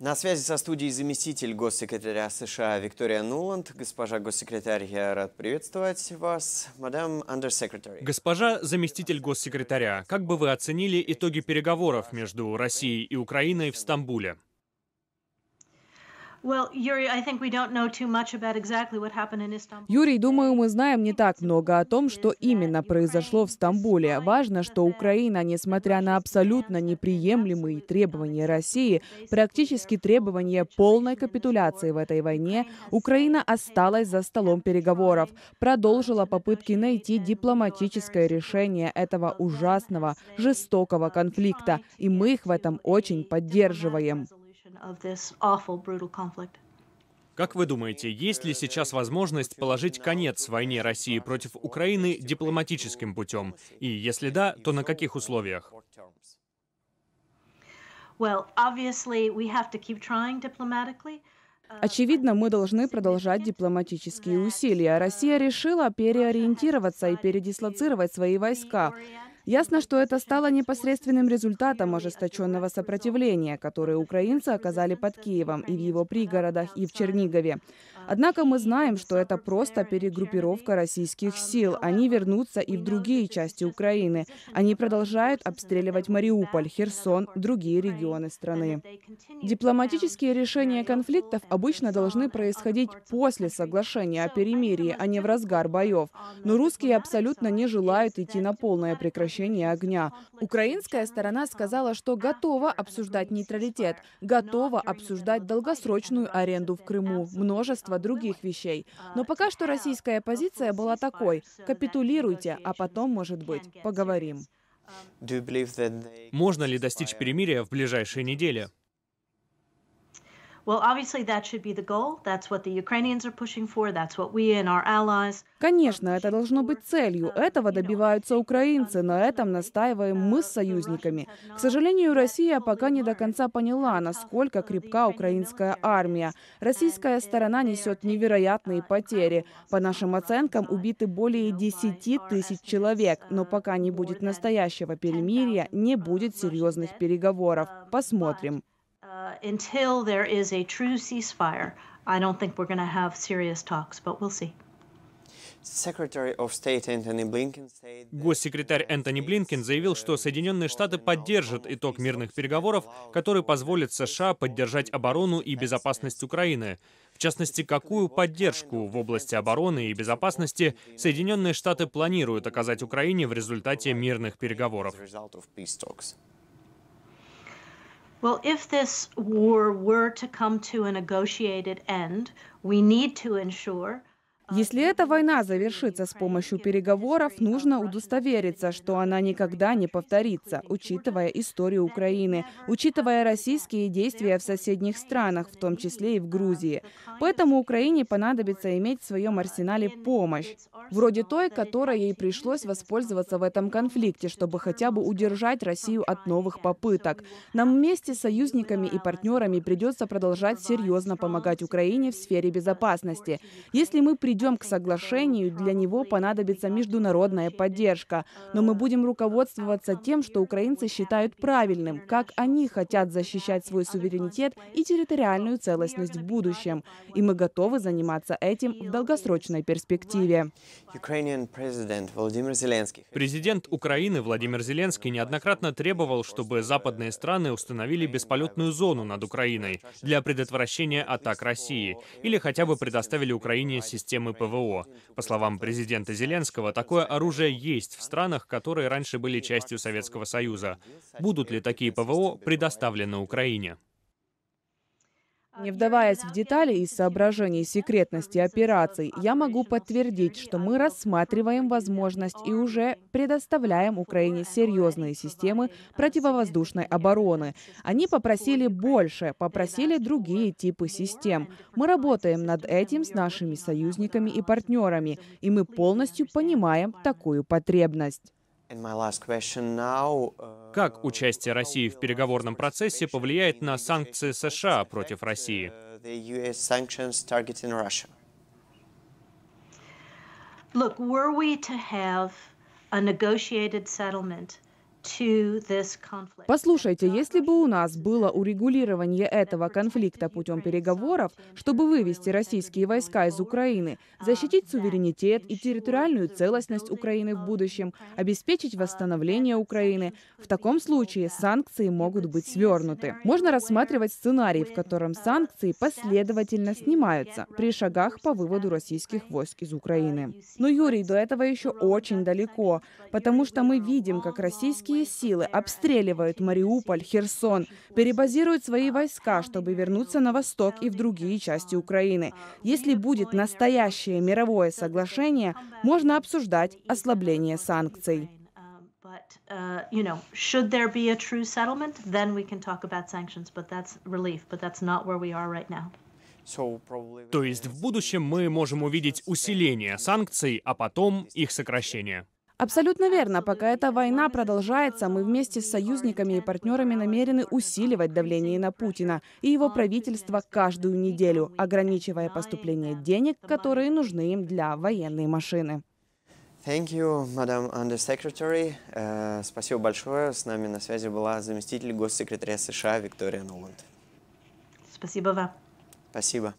На связи со студией заместитель госсекретаря США Виктория Нуланд. Госпожа госсекретарь, я рад приветствовать вас. Мадам Undersecretary. Госпожа заместитель госсекретаря, как бы вы оценили итоги переговоров между Россией и Украиной в Стамбуле? Юрий, думаю, мы знаем не так много о том, что именно произошло в Стамбуле. Важно, что Украина, несмотря на абсолютно неприемлемые требования России, практически требования полной капитуляции в этой войне, Украина осталась за столом переговоров, продолжила попытки найти дипломатическое решение этого ужасного, жестокого конфликта, и мы их в этом очень поддерживаем. Как вы думаете, есть ли сейчас возможность положить конец войне России против Украины дипломатическим путем? И если да, то на каких условиях? Uh, Очевидно, мы должны продолжать дипломатические усилия. Россия решила переориентироваться и передислоцировать свои войска. Ясно, что это стало непосредственным результатом ожесточенного сопротивления, которое украинцы оказали под Киевом и в его пригородах, и в Чернигове. Однако мы знаем, что это просто перегруппировка российских сил. Они вернутся и в другие части Украины. Они продолжают обстреливать Мариуполь, Херсон, другие регионы страны. Дипломатические решения конфликтов обычно должны происходить после соглашения о перемирии, а не в разгар боев. Но русские абсолютно не желают идти на полное прекращение огня. Украинская сторона сказала, что готова обсуждать нейтралитет, готова обсуждать долгосрочную аренду в Крыму, множество других вещей. Но пока что российская позиция была такой – капитулируйте, а потом, может быть, поговорим. Можно ли достичь перемирия в ближайшие недели? Конечно, это должно быть целью. Um, Этого добиваются украинцы, на этом настаиваем мы с союзниками. К сожалению, Россия пока не до конца поняла, насколько uh, крепка украинская армия. Российская сторона несет невероятные uh, потери. По нашим оценкам, убиты более 10 тысяч человек, uh, но пока не будет настоящего перемирия, не будет серьезных переговоров. Um, Посмотрим. Uh, until there is a true ceasefire, I don't think we're going to have serious talks, but we'll see. Госсекретарь Энтони Блинкен заявил, что Соединенные Штаты поддержат итог мирных переговоров, который позволит США поддержать оборону и безопасность Украины. В частности, какую поддержку в области обороны и безопасности Соединенные Штаты планируют оказать Украине в результате мирных переговоров. Well, if this war were to come to a negotiated end, we need to ensure Если эта война завершится с помощью переговоров, нужно удостовериться, что она никогда не повторится, учитывая историю Украины, учитывая российские действия в соседних странах, в том числе и в Грузии. Поэтому Украине понадобится иметь в своем арсенале помощь, вроде той, которой ей пришлось воспользоваться в этом конфликте, чтобы хотя бы удержать Россию от новых попыток. Нам вместе с союзниками и партнерами придется продолжать серьезно помогать Украине в сфере безопасности. Если мы придем придем к соглашению, для него понадобится международная поддержка. Но мы будем руководствоваться тем, что украинцы считают правильным, как они хотят защищать свой суверенитет и территориальную целостность в будущем. И мы готовы заниматься этим в долгосрочной перспективе. Президент Украины Владимир Зеленский неоднократно требовал, чтобы западные страны установили бесполетную зону над Украиной для предотвращения атак России или хотя бы предоставили Украине системы системы ПВО. По словам президента Зеленского, такое оружие есть в странах, которые раньше были частью Советского Союза. Будут ли такие ПВО предоставлены Украине? Не вдаваясь в детали и соображений секретности операций, я могу подтвердить, что мы рассматриваем возможность и уже предоставляем Украине серьезные системы противовоздушной обороны. Они попросили больше, попросили другие типы систем. Мы работаем над этим с нашими союзниками и партнерами, и мы полностью понимаем такую потребность. Uh, как участие России в переговорном процессе повлияет на санкции США против России? Uh, Look, were we to have a negotiated settlement Послушайте, если бы у нас было урегулирование этого конфликта путем переговоров, чтобы вывести российские войска из Украины, защитить суверенитет и территориальную целостность Украины в будущем, обеспечить восстановление Украины, в таком случае санкции могут быть свернуты. Можно рассматривать сценарий, в котором санкции последовательно снимаются при шагах по выводу российских войск из Украины. Но, Юрий, до этого еще очень далеко, потому что мы видим, как российские вооруженные силы обстреливают Мариуполь, Херсон, перебазируют свои войска, чтобы вернуться на восток и в другие части Украины. Если будет настоящее мировое соглашение, можно обсуждать ослабление санкций. But, uh, you know, should there be a true settlement, then we can talk about sanctions, but that's relief, but that's not where we are right now. То есть в будущем мы можем увидеть усиление санкций, а потом их сокращение. Абсолютно верно. Пока эта война продолжается, мы вместе с союзниками и партнерами намерены усиливать давление на Путина и его правительство каждую неделю, ограничивая поступление денег, которые нужны им для военной машины. Thank you, Madam Undersecretary. Uh, э, спасибо большое. С нами на связи была заместитель госсекретаря США Виктория Нуланд. Спасибо вам. Спасибо.